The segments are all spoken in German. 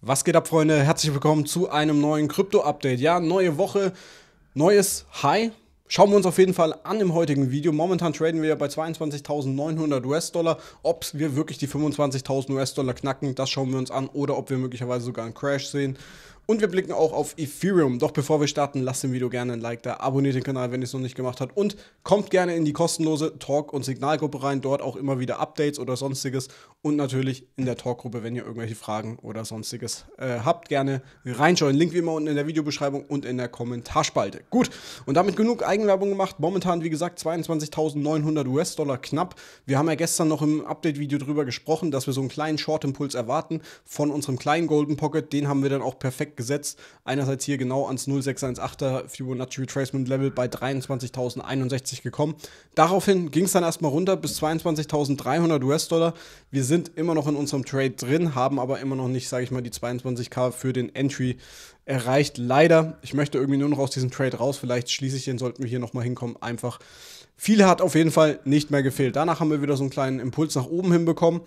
Was geht ab, Freunde? Herzlich willkommen zu einem neuen Krypto-Update. Ja, neue Woche, neues High. Schauen wir uns auf jeden Fall an im heutigen Video. Momentan traden wir bei 22.900 US-Dollar. Ob wir wirklich die 25.000 US-Dollar knacken, das schauen wir uns an. Oder ob wir möglicherweise sogar einen Crash sehen und wir blicken auch auf Ethereum. Doch bevor wir starten, lasst dem Video gerne ein Like da, abonniert den Kanal, wenn ihr es noch nicht gemacht habt und kommt gerne in die kostenlose Talk- und Signalgruppe rein. Dort auch immer wieder Updates oder sonstiges und natürlich in der Talkgruppe, wenn ihr irgendwelche Fragen oder sonstiges äh, habt, gerne reinschauen. Link wie immer unten in der Videobeschreibung und in der Kommentarspalte. Gut, und damit genug Eigenwerbung gemacht. Momentan, wie gesagt, 22.900 US-Dollar knapp. Wir haben ja gestern noch im Update-Video darüber gesprochen, dass wir so einen kleinen Short-Impuls erwarten von unserem kleinen Golden Pocket. Den haben wir dann auch perfekt gesetzt. Einerseits hier genau ans 0618er Fibonacci Retracement Level bei 23.061 gekommen. Daraufhin ging es dann erstmal runter bis 22.300 US-Dollar. Wir sind immer noch in unserem Trade drin, haben aber immer noch nicht, sage ich mal, die 22k für den Entry erreicht. Leider, ich möchte irgendwie nur noch aus diesem Trade raus. Vielleicht schließe ich den, sollten wir hier nochmal hinkommen. Einfach viel hat auf jeden Fall nicht mehr gefehlt. Danach haben wir wieder so einen kleinen Impuls nach oben hinbekommen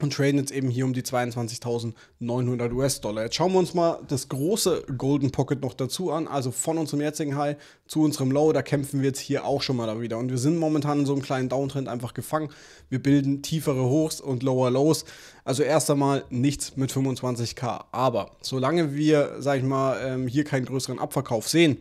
und traden jetzt eben hier um die 22.900 US-Dollar. Jetzt schauen wir uns mal das große Golden Pocket noch dazu an, also von unserem jetzigen High zu unserem Low, da kämpfen wir jetzt hier auch schon mal da wieder und wir sind momentan in so einem kleinen Downtrend einfach gefangen. Wir bilden tiefere Hochs und Lower Lows, also erst einmal nichts mit 25k, aber solange wir, sag ich mal, ähm, hier keinen größeren Abverkauf sehen,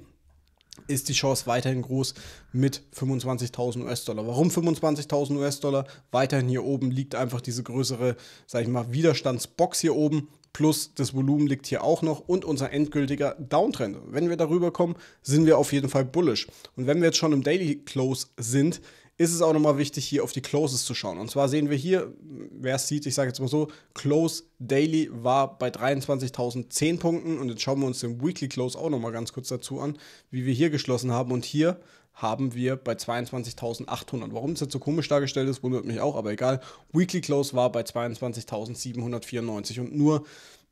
ist die Chance weiterhin groß mit 25.000 US-Dollar. Warum 25.000 US-Dollar? Weiterhin hier oben liegt einfach diese größere, sag ich mal, Widerstandsbox hier oben. Plus das Volumen liegt hier auch noch und unser endgültiger Downtrend. Wenn wir darüber kommen, sind wir auf jeden Fall bullish. Und wenn wir jetzt schon im Daily Close sind, ist es auch nochmal wichtig, hier auf die Closes zu schauen. Und zwar sehen wir hier, wer es sieht, ich sage jetzt mal so, Close Daily war bei 23.010 Punkten und jetzt schauen wir uns den Weekly Close auch nochmal ganz kurz dazu an, wie wir hier geschlossen haben und hier haben wir bei 22.800. Warum es jetzt so komisch dargestellt ist, wundert mich auch, aber egal. Weekly Close war bei 22.794 und nur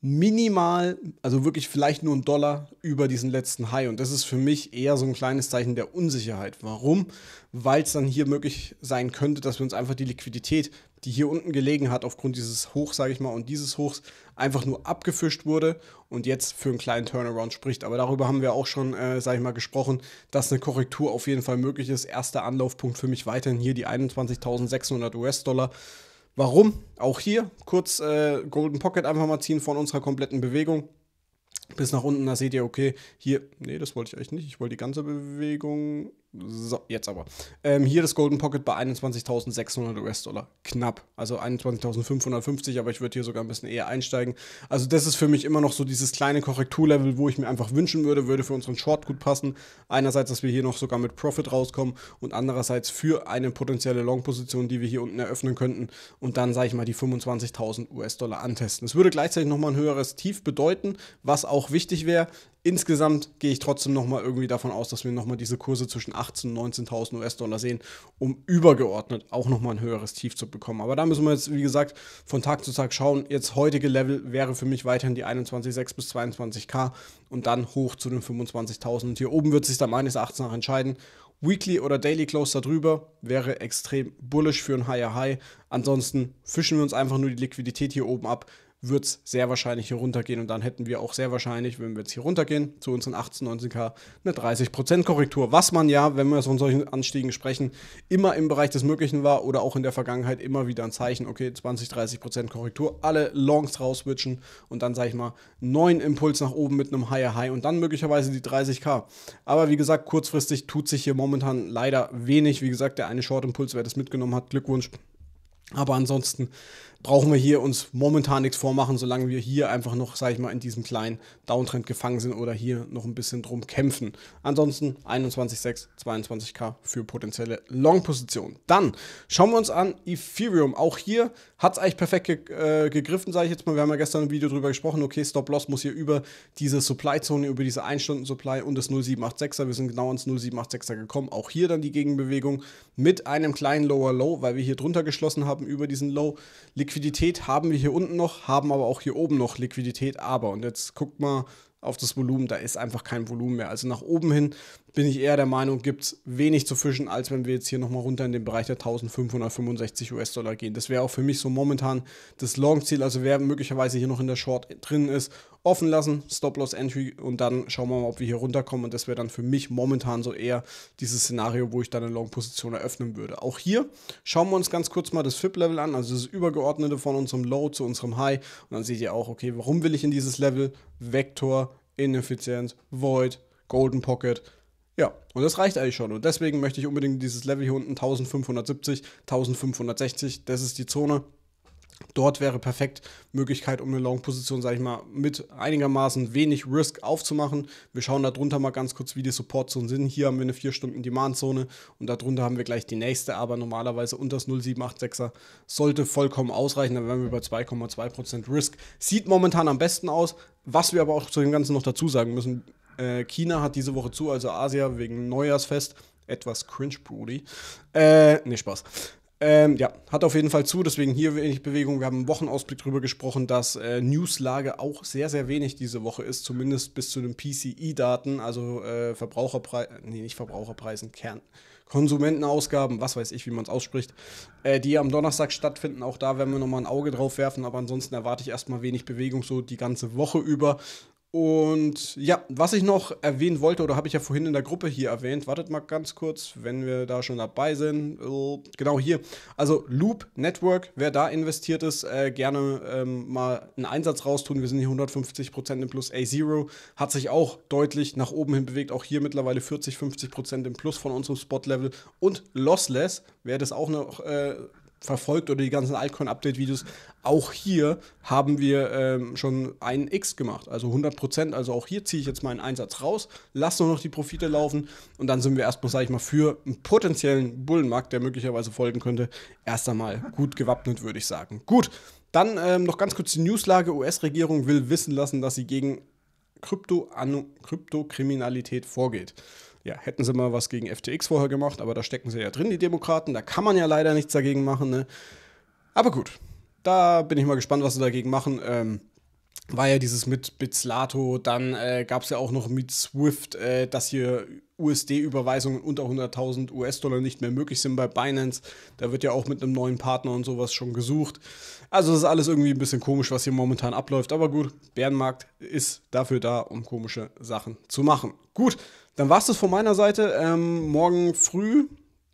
minimal, also wirklich vielleicht nur ein Dollar über diesen letzten High. Und das ist für mich eher so ein kleines Zeichen der Unsicherheit. Warum? Weil es dann hier möglich sein könnte, dass wir uns einfach die Liquidität, die hier unten gelegen hat, aufgrund dieses Hochs, sage ich mal, und dieses Hochs, einfach nur abgefischt wurde und jetzt für einen kleinen Turnaround spricht. Aber darüber haben wir auch schon, äh, sage ich mal, gesprochen, dass eine Korrektur auf jeden Fall möglich ist. Erster Anlaufpunkt für mich weiterhin hier die 21.600 US-Dollar. Warum? Auch hier kurz äh, Golden Pocket einfach mal ziehen von unserer kompletten Bewegung. Bis nach unten, da seht ihr, okay, hier, nee, das wollte ich eigentlich nicht. Ich wollte die ganze Bewegung so, jetzt aber. Ähm, hier das Golden Pocket bei 21.600 US-Dollar. Knapp. Also 21.550, aber ich würde hier sogar ein bisschen eher einsteigen. Also das ist für mich immer noch so dieses kleine Korrekturlevel, wo ich mir einfach wünschen würde, würde für unseren Short gut passen. Einerseits, dass wir hier noch sogar mit Profit rauskommen und andererseits für eine potenzielle Long-Position, die wir hier unten eröffnen könnten und dann, sage ich mal, die 25.000 US-Dollar antesten. Es würde gleichzeitig nochmal ein höheres Tief bedeuten, was auch wichtig wäre, Insgesamt gehe ich trotzdem nochmal irgendwie davon aus, dass wir nochmal diese Kurse zwischen 18.000 und 19.000 US-Dollar sehen, um übergeordnet auch nochmal ein höheres Tief zu bekommen. Aber da müssen wir jetzt, wie gesagt, von Tag zu Tag schauen. Jetzt heutige Level wäre für mich weiterhin die 21,6 bis 22k und dann hoch zu den 25.000. Und hier oben wird sich dann meines Erachtens nach entscheiden, Weekly oder Daily Close darüber wäre extrem bullish für ein Higher High. Ansonsten fischen wir uns einfach nur die Liquidität hier oben ab wird es sehr wahrscheinlich hier runtergehen. Und dann hätten wir auch sehr wahrscheinlich, wenn wir jetzt hier runtergehen, zu unseren 18, 19k eine 30% Korrektur. Was man ja, wenn wir von solchen Anstiegen sprechen, immer im Bereich des Möglichen war oder auch in der Vergangenheit immer wieder ein Zeichen, okay, 20, 30% Korrektur, alle Longs rauswitchen und dann, sage ich mal, neuen Impuls nach oben mit einem Higher High und dann möglicherweise die 30k. Aber wie gesagt, kurzfristig tut sich hier momentan leider wenig. Wie gesagt, der eine Short-Impuls, wer das mitgenommen hat, Glückwunsch. Aber ansonsten brauchen wir hier uns momentan nichts vormachen, solange wir hier einfach noch, sage ich mal, in diesem kleinen Downtrend gefangen sind oder hier noch ein bisschen drum kämpfen. Ansonsten 21,6, 22k für potenzielle Long-Positionen. Dann schauen wir uns an Ethereum. Auch hier hat es eigentlich perfekt ge äh, gegriffen, sage ich jetzt mal. Wir haben ja gestern im Video drüber gesprochen. Okay, Stop-Loss muss hier über diese Supply-Zone, über diese 1-Stunden-Supply und das 0786er. Wir sind genau ans 0786er gekommen. Auch hier dann die Gegenbewegung mit einem kleinen Lower-Low, weil wir hier drunter geschlossen haben über diesen Low. Liquid Liquidität haben wir hier unten noch, haben aber auch hier oben noch Liquidität, aber und jetzt guckt mal auf das Volumen, da ist einfach kein Volumen mehr. Also nach oben hin bin ich eher der Meinung, gibt es wenig zu fischen, als wenn wir jetzt hier nochmal runter in den Bereich der 1565 US-Dollar gehen. Das wäre auch für mich so momentan das Long-Ziel. Also wer möglicherweise hier noch in der Short drin ist, offen lassen, Stop-Loss-Entry und dann schauen wir mal, ob wir hier runterkommen. Und das wäre dann für mich momentan so eher dieses Szenario, wo ich dann eine Long-Position eröffnen würde. Auch hier schauen wir uns ganz kurz mal das FIP-Level an, also das Übergeordnete von unserem Low zu unserem High. Und dann seht ihr auch, okay, warum will ich in dieses Level? Vektor, Ineffizienz, Void, Golden Pocket, ja, und das reicht eigentlich schon. Und deswegen möchte ich unbedingt dieses Level hier unten 1570, 1560, das ist die Zone. Dort wäre perfekt Möglichkeit, um eine Long-Position, sage ich mal, mit einigermaßen wenig Risk aufzumachen. Wir schauen darunter mal ganz kurz, wie die Support-Zonen sind. Hier haben wir eine 4-Stunden-Demand-Zone und darunter haben wir gleich die nächste, aber normalerweise unter das 0786er sollte vollkommen ausreichen. Dann wären wir bei 2,2% Risk. Sieht momentan am besten aus. Was wir aber auch zu dem Ganzen noch dazu sagen müssen, äh, China hat diese Woche zu, also Asia wegen Neujahrsfest. Etwas cringe, Brody. Äh, nee, Spaß. Ähm, ja, hat auf jeden Fall zu, deswegen hier wenig Bewegung. Wir haben einen Wochenausblick drüber gesprochen, dass äh, Newslage auch sehr, sehr wenig diese Woche ist, zumindest bis zu den PCI-Daten, also äh, Verbraucherpreisen, nee, nicht Verbraucherpreisen, Kern. Konsumentenausgaben, was weiß ich, wie man es ausspricht, äh, die am Donnerstag stattfinden. Auch da werden wir nochmal ein Auge drauf werfen, aber ansonsten erwarte ich erstmal wenig Bewegung so die ganze Woche über. Und ja, was ich noch erwähnen wollte, oder habe ich ja vorhin in der Gruppe hier erwähnt, wartet mal ganz kurz, wenn wir da schon dabei sind. Genau hier. Also Loop Network, wer da investiert ist, äh, gerne ähm, mal einen Einsatz raustun. Wir sind hier 150% im Plus. A0 hat sich auch deutlich nach oben hin bewegt. Auch hier mittlerweile 40, 50% im Plus von unserem Spot-Level. Und Lossless, wer das auch noch äh, verfolgt oder die ganzen Altcoin-Update-Videos, auch hier haben wir ähm, schon ein X gemacht, also 100 Prozent. Also auch hier ziehe ich jetzt meinen Einsatz raus, lasse nur noch die Profite laufen und dann sind wir erstmal, sage ich mal, für einen potenziellen Bullenmarkt, der möglicherweise folgen könnte, erst einmal gut gewappnet, würde ich sagen. Gut, dann ähm, noch ganz kurz die Newslage. US-Regierung will wissen lassen, dass sie gegen Krypto Kryptokriminalität vorgeht. Ja, hätten sie mal was gegen FTX vorher gemacht, aber da stecken sie ja drin, die Demokraten. Da kann man ja leider nichts dagegen machen. Ne? Aber gut, da bin ich mal gespannt, was sie dagegen machen. Ähm, war ja dieses mit Bitslato, dann äh, gab es ja auch noch mit Swift, äh, dass hier USD-Überweisungen unter 100.000 US-Dollar nicht mehr möglich sind bei Binance. Da wird ja auch mit einem neuen Partner und sowas schon gesucht. Also das ist alles irgendwie ein bisschen komisch, was hier momentan abläuft. Aber gut, Bärenmarkt ist dafür da, um komische Sachen zu machen. Gut, dann war es das von meiner Seite. Ähm, morgen früh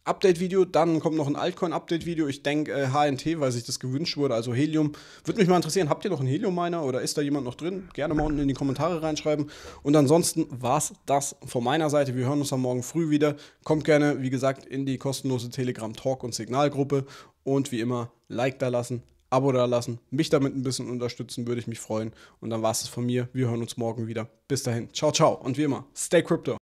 Update-Video, dann kommt noch ein Altcoin-Update-Video. Ich denke äh, HNT, weil sich das gewünscht wurde, also Helium. Würde mich mal interessieren, habt ihr noch einen Helium-Miner oder ist da jemand noch drin? Gerne mal unten in die Kommentare reinschreiben. Und ansonsten war es das von meiner Seite. Wir hören uns dann Morgen früh wieder. Kommt gerne, wie gesagt, in die kostenlose Telegram-Talk- und Signalgruppe. Und wie immer, Like da lassen, Abo da lassen, mich damit ein bisschen unterstützen, würde ich mich freuen. Und dann war es von mir. Wir hören uns morgen wieder. Bis dahin, ciao, ciao. Und wie immer, stay crypto.